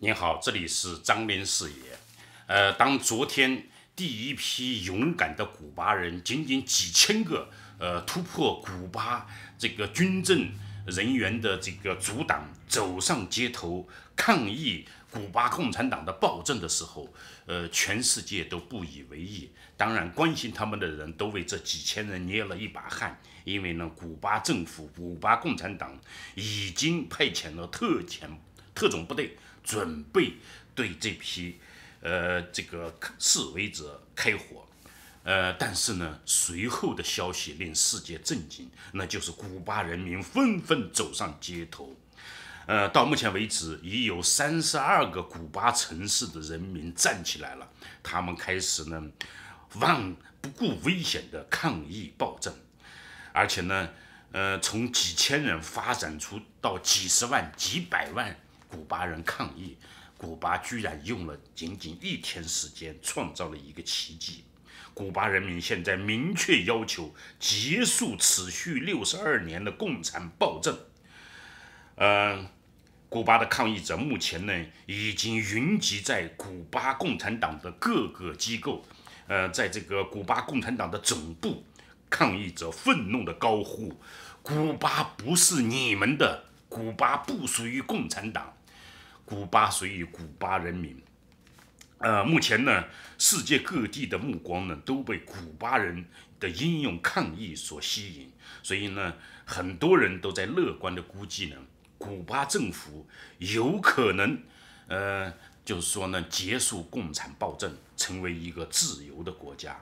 您好，这里是张林视野。呃，当昨天第一批勇敢的古巴人，仅仅几千个，呃，突破古巴这个军政人员的这个阻挡，走上街头抗议古巴共产党的暴政的时候，呃，全世界都不以为意。当然，关心他们的人都为这几千人捏了一把汗，因为呢，古巴政府、古巴共产党已经派遣了特遣特种部队。准备对这批呃这个示威者开火，呃，但是呢，随后的消息令世界震惊，那就是古巴人民纷纷走上街头，呃，到目前为止，已有三十二个古巴城市的人民站起来了，他们开始呢，忘不顾危险的抗议暴政，而且呢，呃，从几千人发展出到几十万、几百万。古巴人抗议，古巴居然用了仅仅一天时间创造了一个奇迹。古巴人民现在明确要求结束持续六十二年的共产暴政。嗯，古巴的抗议者目前呢已经云集在古巴共产党的各个机构，呃，在这个古巴共产党的总部，抗议者愤怒的高呼：“古巴不是你们的，古巴不属于共产党。”古巴属于古巴人民，呃，目前呢，世界各地的目光呢都被古巴人的英勇抗议所吸引，所以呢，很多人都在乐观的估计呢，古巴政府有可能，呃，就是说呢，结束共产暴政，成为一个自由的国家。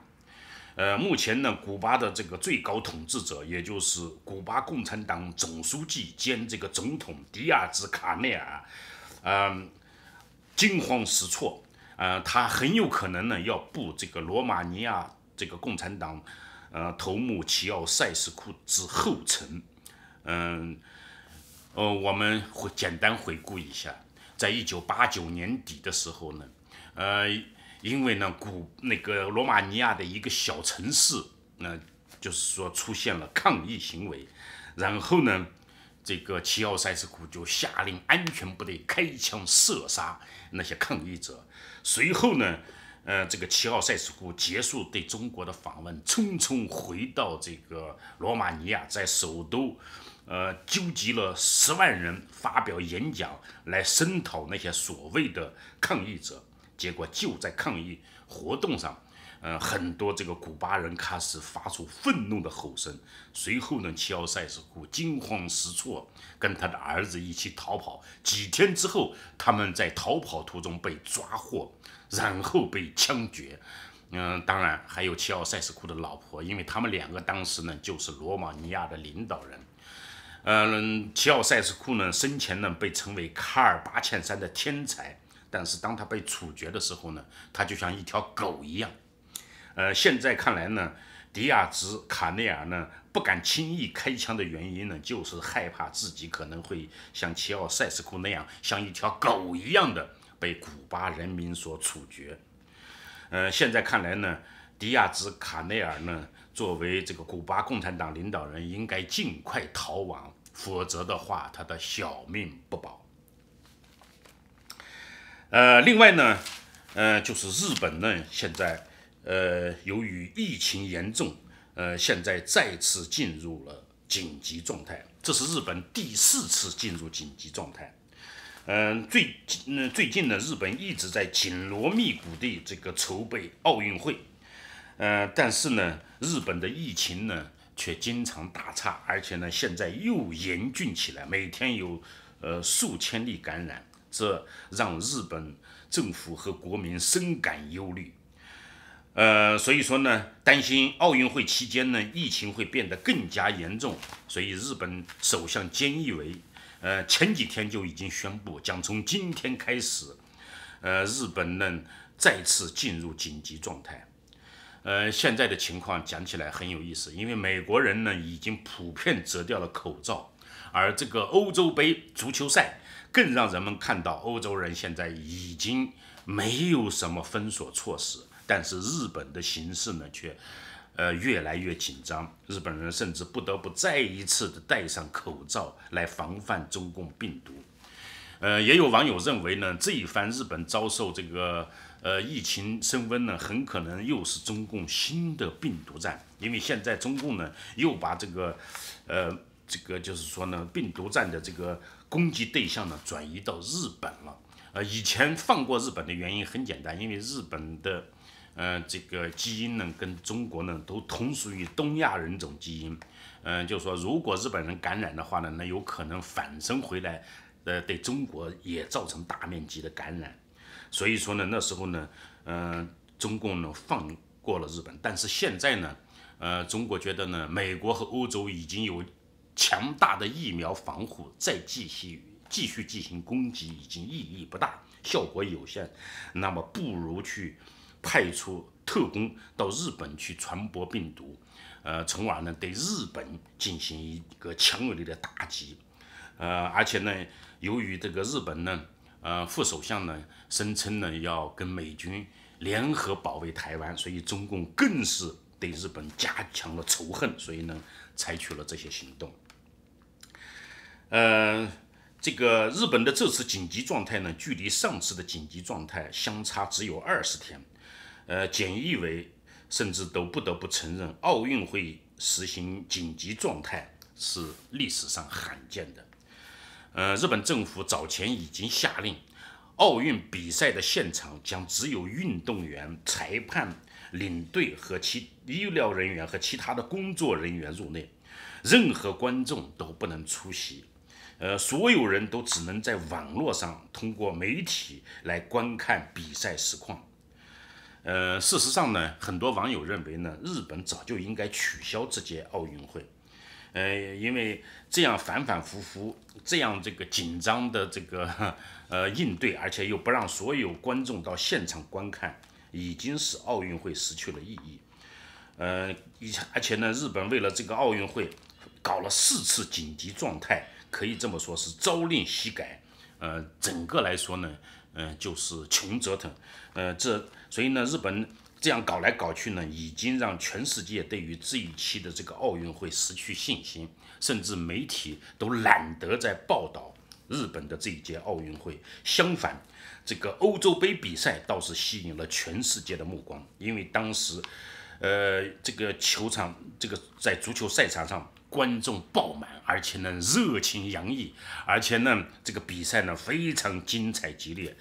呃，目前呢，古巴的这个最高统治者，也就是古巴共产党总书记兼这个总统迪亚兹卡内尔。嗯，惊慌失措。呃，他很有可能呢要步这个罗马尼亚这个共产党，呃，头目齐奥塞斯库之后尘。嗯，呃，我们会简单回顾一下，在一九八九年底的时候呢，呃，因为呢古那个罗马尼亚的一个小城市，那就是说出现了抗议行为，然后呢。这个齐奥塞斯库就下令安全部队开枪射杀那些抗议者。随后呢，呃，这个齐奥塞斯库结束对中国的访问，匆匆回到这个罗马尼亚，在首都，呃，纠集了十万人发表演讲来声讨那些所谓的抗议者。结果就在抗议活动上。嗯，很多这个古巴人开始发出愤怒的吼声。随后呢，齐奥塞斯库惊慌失措，跟他的儿子一起逃跑。几天之后，他们在逃跑途中被抓获，然后被枪决。嗯，当然还有齐奥塞斯库的老婆，因为他们两个当时呢就是罗马尼亚的领导人。嗯，齐奥塞斯库呢生前呢被称为卡尔巴阡山的天才，但是当他被处决的时候呢，他就像一条狗一样。呃，现在看来呢，迪亚兹卡内尔呢不敢轻易开枪的原因呢，就是害怕自己可能会像齐奥塞斯库那样，像一条狗一样的被古巴人民所处决。呃，现在看来呢，迪亚兹卡内尔呢作为这个古巴共产党领导人，应该尽快逃亡，否则的话，他的小命不保。呃，另外呢，呃，就是日本呢现在。呃，由于疫情严重，呃，现在再次进入了紧急状态。这是日本第四次进入紧急状态。嗯，最嗯最近呢，日本一直在紧锣密鼓的这个筹备奥运会。嗯，但是呢，日本的疫情呢却经常打岔，而且呢，现在又严峻起来，每天有呃数千例感染，这让日本政府和国民深感忧虑。呃，所以说呢，担心奥运会期间呢，疫情会变得更加严重，所以日本首相菅义伟，呃，前几天就已经宣布，将从今天开始，呃，日本呢再次进入紧急状态。呃，现在的情况讲起来很有意思，因为美国人呢已经普遍摘掉了口罩，而这个欧洲杯足球赛更让人们看到欧洲人现在已经没有什么封锁措施。但是日本的形势呢，却，呃，越来越紧张。日本人甚至不得不再一次的戴上口罩来防范中共病毒。呃，也有网友认为呢，这一番日本遭受这个呃疫情升温呢，很可能又是中共新的病毒战。因为现在中共呢，又把这个，呃，这个就是说呢，病毒战的这个攻击对象呢，转移到日本了。呃，以前放过日本的原因很简单，因为日本的。嗯，这个基因呢，跟中国呢都同属于东亚人种基因。嗯，就说如果日本人感染的话呢，那有可能反身回来，呃，对中国也造成大面积的感染。所以说呢，那时候呢，嗯，中共呢放过了日本，但是现在呢，呃，中国觉得呢，美国和欧洲已经有强大的疫苗防护，再继续继续进行攻击已经意义不大，效果有限，那么不如去。派出特工到日本去传播病毒，呃，从而呢对日本进行一个强有力的打击，呃，而且呢，由于这个日本呢，呃，副首相呢声称呢要跟美军联合保卫台湾，所以中共更是对日本加强了仇恨，所以呢采取了这些行动。呃，这个日本的这次紧急状态呢，距离上次的紧急状态相差只有二十天。呃，简易委甚至都不得不承认，奥运会实行紧急状态是历史上罕见的。呃，日本政府早前已经下令，奥运比赛的现场将只有运动员、裁判、领队和其医疗人员和其他的工作人员入内，任何观众都不能出席。呃，所有人都只能在网络上通过媒体来观看比赛实况。呃，事实上呢，很多网友认为呢，日本早就应该取消这届奥运会，呃，因为这样反反复复，这样这个紧张的这个呃应对，而且又不让所有观众到现场观看，已经使奥运会失去了意义。呃，以而且呢，日本为了这个奥运会搞了四次紧急状态，可以这么说，是朝令夕改。呃，整个来说呢。嗯，就是穷折腾，呃，这所以呢，日本这样搞来搞去呢，已经让全世界对于这一期的这个奥运会失去信心，甚至媒体都懒得在报道日本的这一届奥运会。相反，这个欧洲杯比赛倒是吸引了全世界的目光，因为当时，呃，这个球场，这个在足球赛场上。观众爆满，而且呢热情洋溢，而且呢这个比赛呢非常精彩激烈，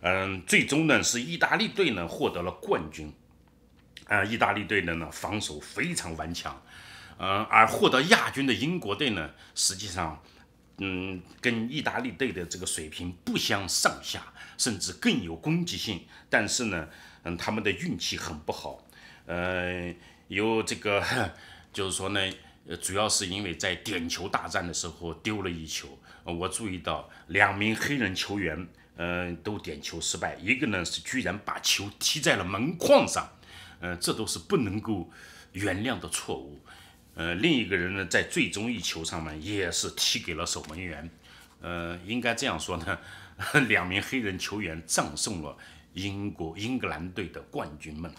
嗯，最终呢是意大利队呢获得了冠军，啊，意大利队的呢防守非常顽强，嗯，而获得亚军的英国队呢，实际上嗯跟意大利队的这个水平不相上下，甚至更有攻击性，但是呢，嗯他们的运气很不好，呃，有这个就是说呢。呃，主要是因为在点球大战的时候丢了一球。我注意到两名黑人球员，嗯，都点球失败。一个呢是居然把球踢在了门框上，嗯，这都是不能够原谅的错误。呃，另一个人呢在最终一球上呢也是踢给了守门员。嗯，应该这样说呢，两名黑人球员葬送了英国英格兰队的冠军梦。